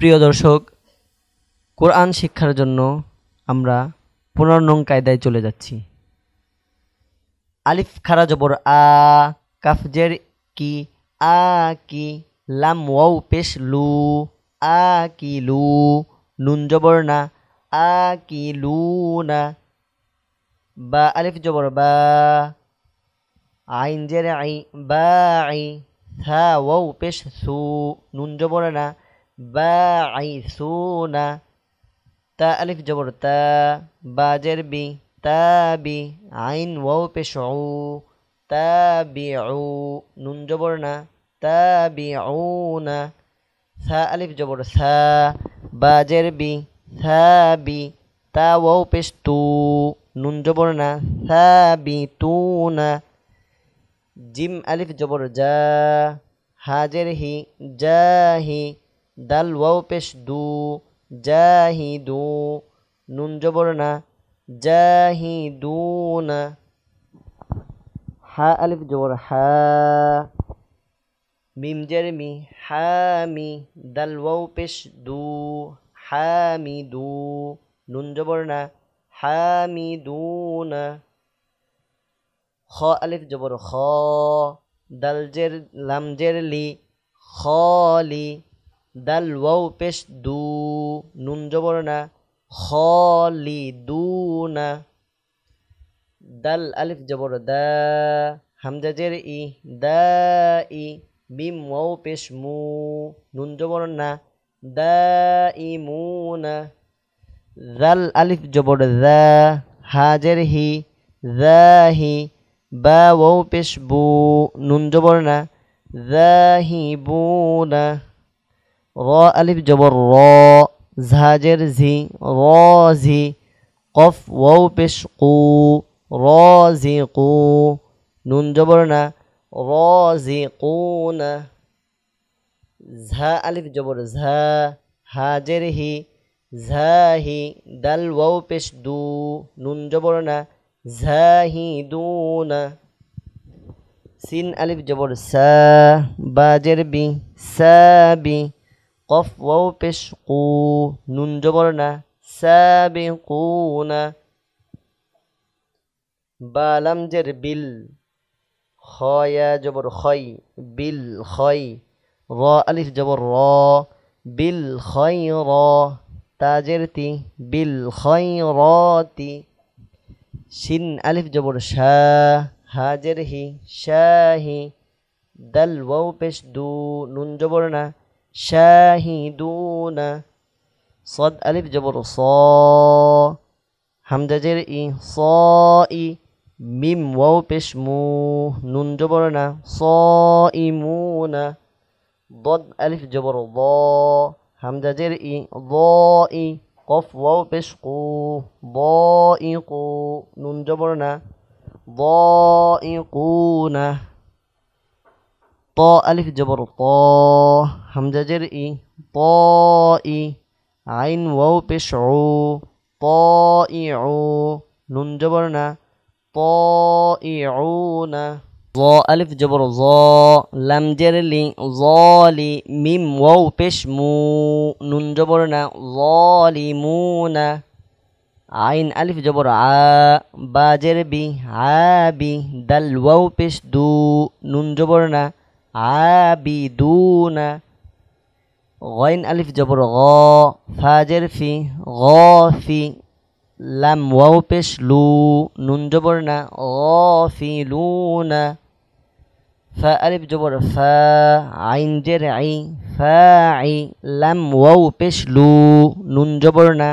প্রিয় দর্শক কোরআন শিক্ষার জন্য আমরা পনেরো কায়দায় চলে যাচ্ছি আলিফ খারা জবর আ কাফজের কি আ কি লাম ওয়াও পেশ লু আ কি লু নুন জবর না আ কি লু না বা আলিফ জবর বা আইন জের আই বা আই হা ওয়াও পেশ সু নুন জবর না বাঈসুনা তা আলিফ জবর তা বাজের বি তাবি আইন ওয়াও পেশ তাবিউ নুন জবর না তাবিউনা সা আলিফ জবর সা বাজের বি সাবি তা ওয়াও পেশ তু নুন জবর না সাবি তু না জিম আলিফ জবর যা হাজের হি যা হি দাল ওয়াও পেশ দু জাহিদু নুন জবর না হা আলিফ জবর হা মিম জেরমি হামি দাল ওয়াও পেশ দু হামিদু নুন জবর না হামিদুনা খ আলিফ জবর খ দাল জের লাম জের লি খলি দাল ওয়াও পেশ দু নুন জবর না খলি দু না দাল আলিফ জবর দা হামজাজের ই দা ই মিম ওয়াও পেশ মু নুন জবর না দা ই মু না আলিফ জবর দা হাজের হি দা হি বা ওয়াও পেশ বু নুন জবর না জাহিবুনা র আলিফ জবর র ঝাজের ঝি র ঝি কফ ওয়াও পেশ কু র ঝি কু নুন জবর না র ঝি কু না ঝা আলিফ জবর ঝা হাজের হি ঝাহি দাল ওয়াও পেশ দু নুন জবর না ঝাহি দু না সিন আলিফ জবর সা বাজের বি সা বি কফ ওয়াও পেশ কু নুন জবর না সাবে কু না বালাম জের বিল খয়া জবর খই বিল খই র আলিফ জবর র বিল খই র তাজের তি বিল খই র তি সিন আলিফ জবর শাহ হাজের হি শাহি দাল ওয়াও পেশ দু নুন জবর না شاهدون صد ألف جبر صا همزة جر إي إي ميم واو بش مو نون جبرنا صائمون ضد ألف جبر ضا همزة جر إي إي قف واو بش قو ضائقو نون جبرنا ضائقون طاء ألف جبر طا همزة جرئي إي عين واو إي عو نون جبرنا عونا ظا ألف جبر ظا لم جر لي ظالي ميم واو بش مو نون جبرنا ظالمون عين ألف جبر ع با جر بي عابي دل واو بش دو نون جبرنا আবিদুনা গইন আলিফ জবর গ ফাজের ফি গ ফি লাম ওয়াও পেশ লু নুন জবর না গ ফি লু না ফা আলিফ জবর ফা আইন জের আই ফা আই লাম ওয়াও পেশ লু নুন জবর না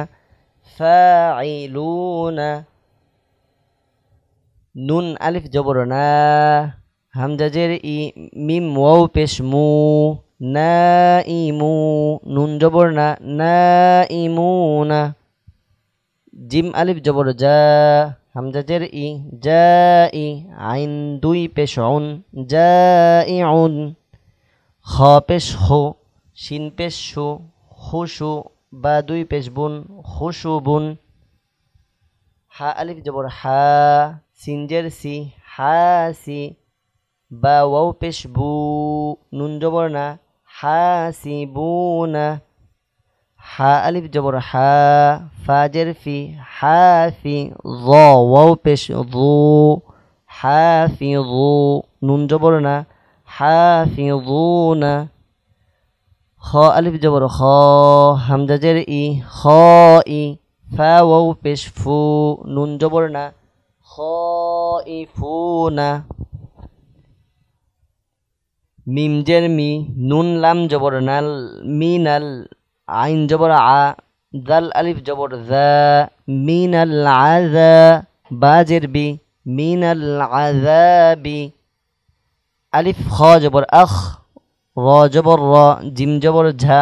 ফা আই লু না নুন আলিফ জবর না হামজাজের ই মিম ওয়াও পেশ মু না ইমু নুন জবর না না ইমু না জিম আলিফ জবর যা হামজাজের ই যা ই আইন দুই পেশ অন যা ই অন খ পেশ হো শিন পেশ শু হুসু বা দুই পেশ বুন হুসু বুন হা আলিফ জবর হা সিনজের সি হা সি با و پیش بو نون جبرنا نه حاسبون حا الف جبر حا فاجر فی حافی ظا پیش ظو حافظو نون جبرنا نه حافظون خا الف جبر خا همزه جر ای خائی فا پیش فو نون جبرنا نه فونا জের মি নুন লাম জবর নাল মিনাল আইন জবর আ জাল আলিফ জবর জা মিনাল আজা জের বি মিনাল বি আলিফ খ জবর আখ র জবর র জিম জবর ঝা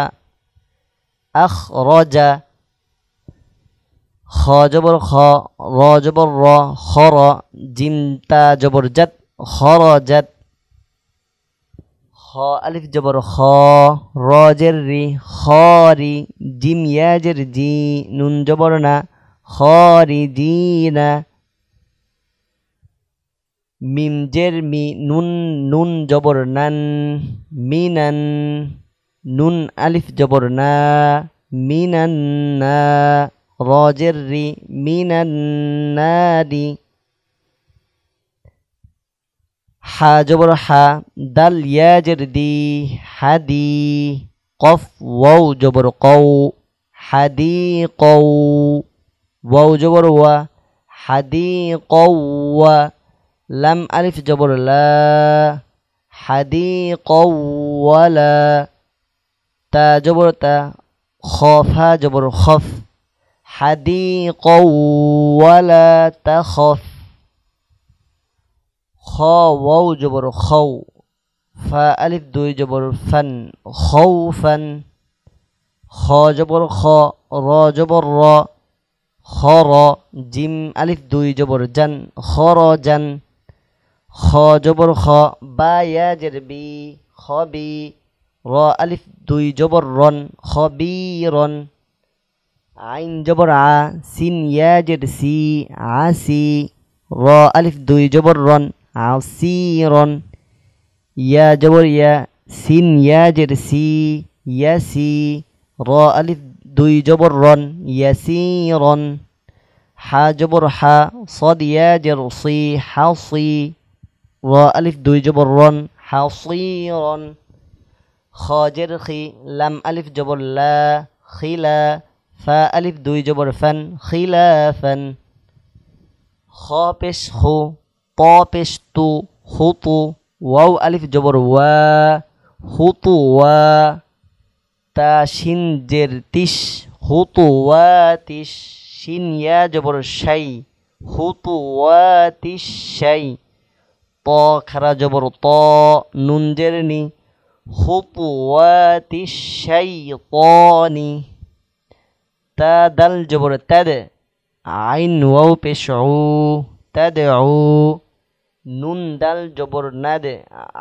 আখ জা খ জবর খ র জবর র র জিম তা জবর জাত র জাত আলিফ জবর খ রজের রি খ রি জিম ইয়াজের জি নুন জবর না খ রি জি না মিম জের মি নুন নুন জবর নান মিনান নুন আলিফ জবর না মিনান না রজের রি মিনান না রি حا جبر حا دل ياجر دي حدي قف واو جبر قو حدي قو واو جبر و حدي قو لم ألف جبر لا حدي ولا تا جبر تا خاف ها جبر خف حدي ولا تخف খ ওয়াও জবর খৌ ফা আলিফ দুই জবর ফান খৌ ফান খ জবর খ র জবর র খ র জিম আলিফ দুই জবর জান খ র জান খ জবর খ বা ইয়া জের বি খ বি র আলিফ দুই জবর রন খ বি রন আইন জবর আ সিন ইয়া জের সি আ সি র আলিফ দুই জবর রন عصير يا جبر يا سين يا جرسي يا سي را ألف دوي جبر يسيرا حا جبر حا صاد يا جرصي حصي را ألف دوي جبر حصيرا خاجر خي لم ألف جبر لا خلا فا ألف دوي جبر فن خلافا خابش خو পেশ হুতু ওয়াও আলিফ জবর ওয়া হুতু ওয়া তা শিন জের তিস হুতু ওয়া তিস শিন ইয়া জবর সাই হুতু ওয়া তিস সাই ত খারা জবর ত নুন জের নি হুতু ওয়া তিস সাই ত নি তা দাল জবর তাদ আইন ওয়াও পেশ ও তাদ ও নুন দাল জবর না দে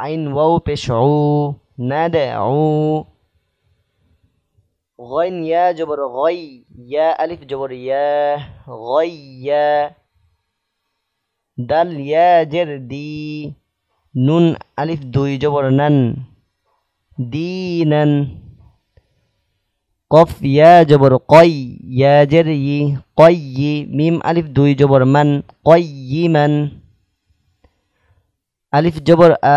আইন ওয়াও পেশ ও না দে ও غين يا جبر غي يا ألف جبر يا غي يا دال يا جر دي নুন আলিফ দুই জবর নান দিনান কফ ইয়া জবর কই ইয়া জের ই কই মিম আলিফ দুই জবর মান কই মান আলিফ জবর আ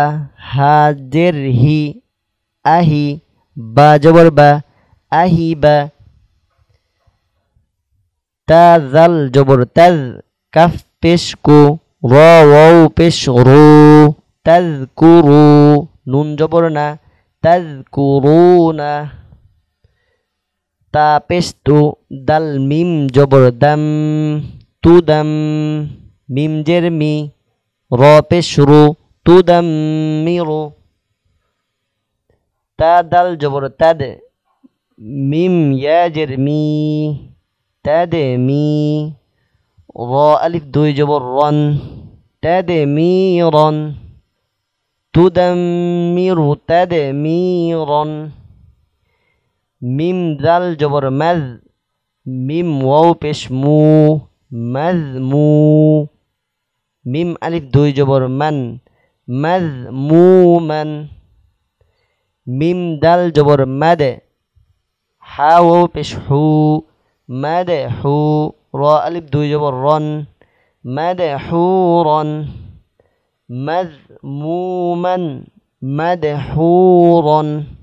হাজের হি আহি বা জবর বা আহি বা তাজাল জবর তাজ কাফ পেশ কু র ওয়াও পেশ রু তাজ কুরু নুন জবর না তাজ কুরু না তা পেশ তু দাল মিম জবর দাম তু দাম মিম জের মি র পেশ রু تدمر تاد الجبر تد ميم ياجر مي را ألف دو جبر رن تدميرا تدمر تدميرا ميم ذا الجبر مذ ميم واو مذ مو ميم ألف دو جبر من مذموما ميم دال جبر مد حاو بش حو مدحو راء ألف دو جبر رن حورا مذموما مدحورا